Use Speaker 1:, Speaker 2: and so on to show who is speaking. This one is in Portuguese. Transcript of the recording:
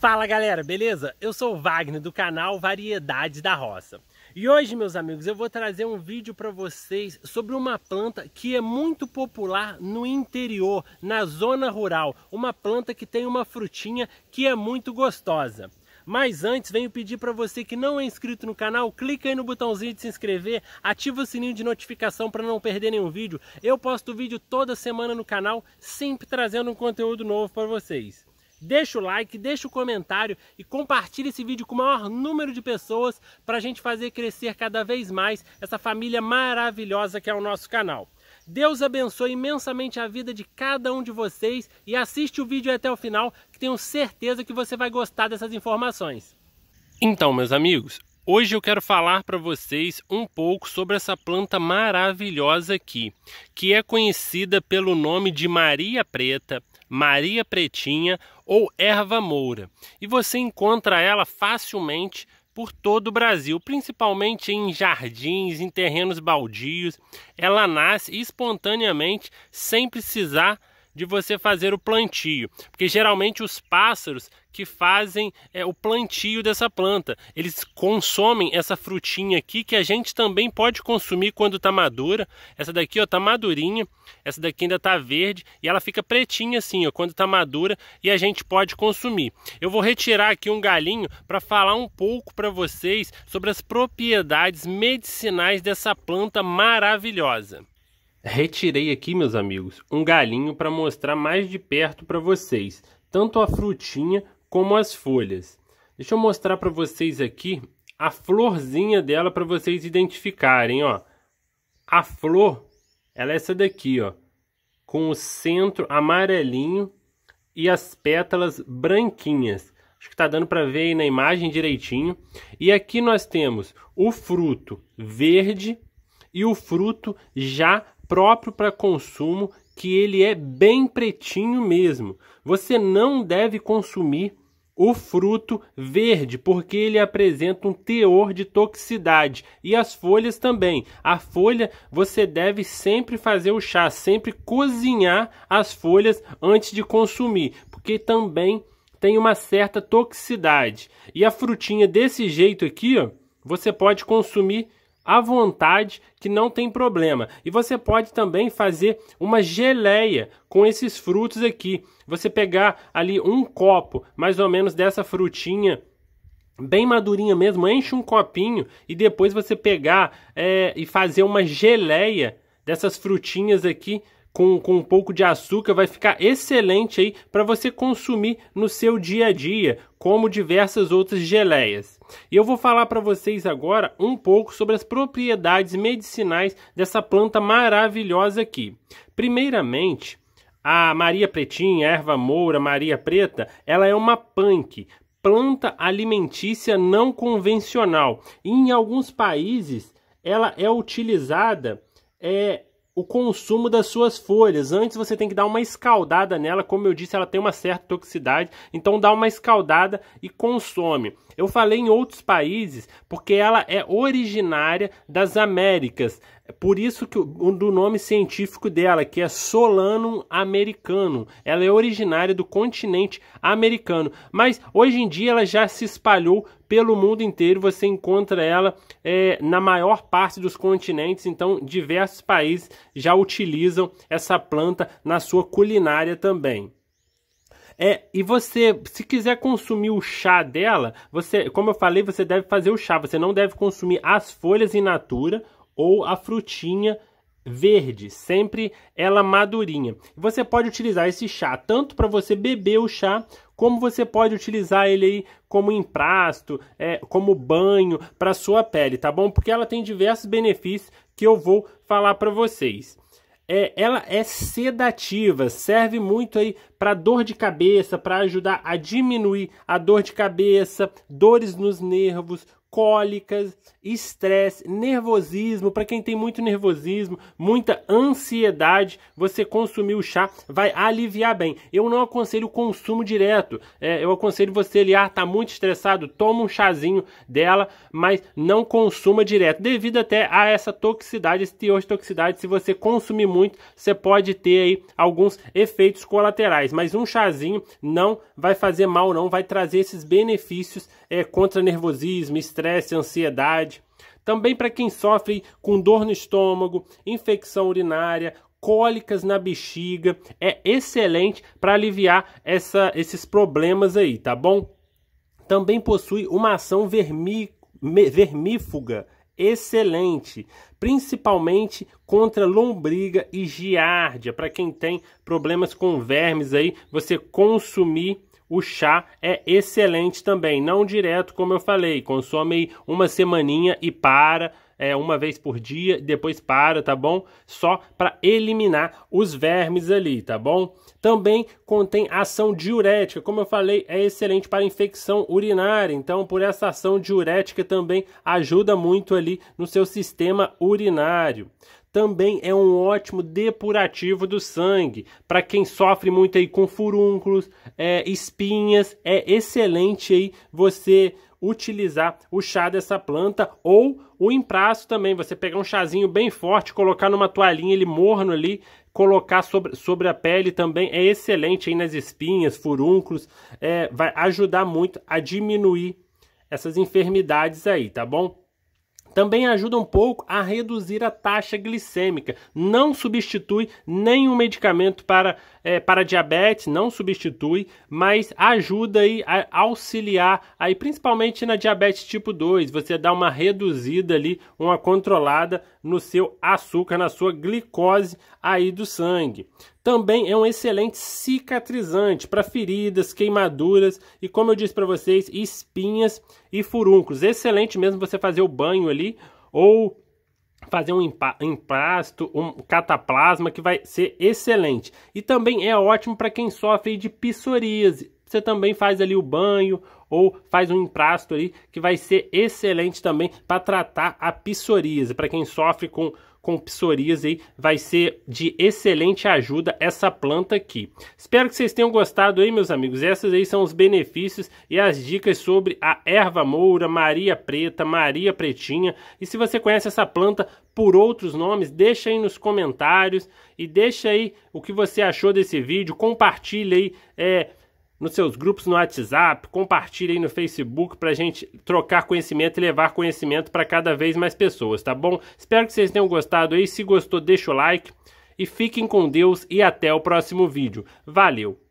Speaker 1: Fala galera, beleza? Eu sou o Wagner do canal Variedades da Roça. E hoje, meus amigos, eu vou trazer um vídeo para vocês sobre uma planta que é muito popular no interior, na zona rural. Uma planta que tem uma frutinha que é muito gostosa. Mas antes, venho pedir para você que não é inscrito no canal, clica aí no botãozinho de se inscrever, ativa o sininho de notificação para não perder nenhum vídeo. Eu posto vídeo toda semana no canal, sempre trazendo um conteúdo novo para vocês deixa o like, deixa o comentário e compartilha esse vídeo com o maior número de pessoas para a gente fazer crescer cada vez mais essa família maravilhosa que é o nosso canal. Deus abençoe imensamente a vida de cada um de vocês e assiste o vídeo até o final, que tenho certeza que você vai gostar dessas informações. Então, meus amigos, Hoje eu quero falar para vocês um pouco sobre essa planta maravilhosa aqui, que é conhecida pelo nome de Maria Preta, Maria Pretinha ou Erva Moura. E você encontra ela facilmente por todo o Brasil, principalmente em jardins, em terrenos baldios. Ela nasce espontaneamente sem precisar de você fazer o plantio, porque geralmente os pássaros que fazem é, o plantio dessa planta, eles consomem essa frutinha aqui que a gente também pode consumir quando está madura. Essa daqui ó tá madurinha, essa daqui ainda tá verde e ela fica pretinha assim ó quando está madura e a gente pode consumir. Eu vou retirar aqui um galinho para falar um pouco para vocês sobre as propriedades medicinais dessa planta maravilhosa. Retirei aqui, meus amigos, um galinho para mostrar mais de perto para vocês, tanto a frutinha como as folhas. Deixa eu mostrar para vocês aqui a florzinha dela para vocês identificarem, ó. A flor, ela é essa daqui, ó, com o centro amarelinho e as pétalas branquinhas. Acho que tá dando para ver aí na imagem direitinho. E aqui nós temos o fruto verde e o fruto já próprio para consumo que ele é bem pretinho mesmo. Você não deve consumir o fruto verde, porque ele apresenta um teor de toxicidade. E as folhas também. A folha você deve sempre fazer o chá, sempre cozinhar as folhas antes de consumir, porque também tem uma certa toxicidade. E a frutinha desse jeito aqui, ó, você pode consumir à vontade, que não tem problema. E você pode também fazer uma geleia com esses frutos aqui. Você pegar ali um copo, mais ou menos dessa frutinha bem madurinha mesmo, enche um copinho e depois você pegar é, e fazer uma geleia dessas frutinhas aqui com, com um pouco de açúcar, vai ficar excelente aí para você consumir no seu dia a dia, como diversas outras geleias. E eu vou falar para vocês agora um pouco sobre as propriedades medicinais dessa planta maravilhosa aqui. Primeiramente, a Maria Pretinha, a erva moura, Maria Preta, ela é uma punk, planta alimentícia não convencional. E em alguns países ela é utilizada é, o consumo das suas folhas. Antes você tem que dar uma escaldada nela, como eu disse, ela tem uma certa toxicidade, então dá uma escaldada e consome. Eu falei em outros países porque ela é originária das Américas. É por isso que o do nome científico dela, que é Solanum americano. Ela é originária do continente americano, mas hoje em dia ela já se espalhou pelo mundo inteiro. Você encontra ela é, na maior parte dos continentes, então diversos países já utilizam essa planta na sua culinária também. É, e você, se quiser consumir o chá dela, você, como eu falei, você deve fazer o chá. Você não deve consumir as folhas in natura ou a frutinha verde, sempre ela madurinha. Você pode utilizar esse chá tanto para você beber o chá, como você pode utilizar ele aí como emprasto, é, como banho para sua pele, tá bom? Porque ela tem diversos benefícios que eu vou falar para vocês. É, ela é sedativa, serve muito aí para dor de cabeça, para ajudar a diminuir a dor de cabeça, dores nos nervos, cólicas, estresse, nervosismo. Para quem tem muito nervosismo, muita ansiedade, você consumir o chá vai aliviar bem. Eu não aconselho o consumo direto. É, eu aconselho você ali, ah, tá muito estressado, toma um chazinho dela, mas não consuma direto, devido até a essa toxicidade, esse teor de toxicidade. Se você consumir muito, você pode ter aí alguns efeitos colaterais. Mas um chazinho não vai fazer mal, não vai trazer esses benefícios é, contra nervosismo, estresse estresse, ansiedade. Também para quem sofre com dor no estômago, infecção urinária, cólicas na bexiga, é excelente para aliviar essa, esses problemas aí, tá bom? Também possui uma ação vermi, vermífuga excelente, principalmente contra lombriga e giardia. Para quem tem problemas com vermes aí, você consumir o chá é excelente também, não direto, como eu falei, consome uma semaninha e para, é, uma vez por dia, depois para, tá bom? Só para eliminar os vermes ali, tá bom? Também contém ação diurética, como eu falei, é excelente para infecção urinária, então por essa ação diurética também ajuda muito ali no seu sistema urinário também é um ótimo depurativo do sangue. Para quem sofre muito aí com furúnculos, é, espinhas, é excelente aí você utilizar o chá dessa planta ou o empraço também. Você pegar um chazinho bem forte, colocar numa toalhinha ele morno ali, colocar sobre, sobre a pele também é excelente aí nas espinhas, furúnculos, é, vai ajudar muito a diminuir essas enfermidades aí, tá bom? também ajuda um pouco a reduzir a taxa glicêmica. Não substitui nenhum medicamento para, é, para diabetes, não substitui, mas ajuda aí a auxiliar, aí, principalmente na diabetes tipo 2, você dá uma reduzida ali, uma controlada no seu açúcar, na sua glicose aí do sangue. Também é um excelente cicatrizante para feridas, queimaduras e, como eu disse para vocês, espinhas e furúnculos. Excelente mesmo você fazer o banho ali ou fazer um emprasto, um cataplasma que vai ser excelente. E também é ótimo para quem sofre de psoríase. Você também faz ali o banho ou faz um emprasto ali que vai ser excelente também para tratar a psoríase, para quem sofre com com psoríase aí, vai ser de excelente ajuda essa planta aqui. Espero que vocês tenham gostado aí, meus amigos. Essas aí são os benefícios e as dicas sobre a erva moura, maria preta, maria pretinha. E se você conhece essa planta por outros nomes, deixa aí nos comentários e deixa aí o que você achou desse vídeo, compartilha aí, é, nos seus grupos no WhatsApp, compartilhe aí no Facebook para a gente trocar conhecimento e levar conhecimento para cada vez mais pessoas, tá bom? Espero que vocês tenham gostado aí. Se gostou, deixa o like e fiquem com Deus e até o próximo vídeo. Valeu!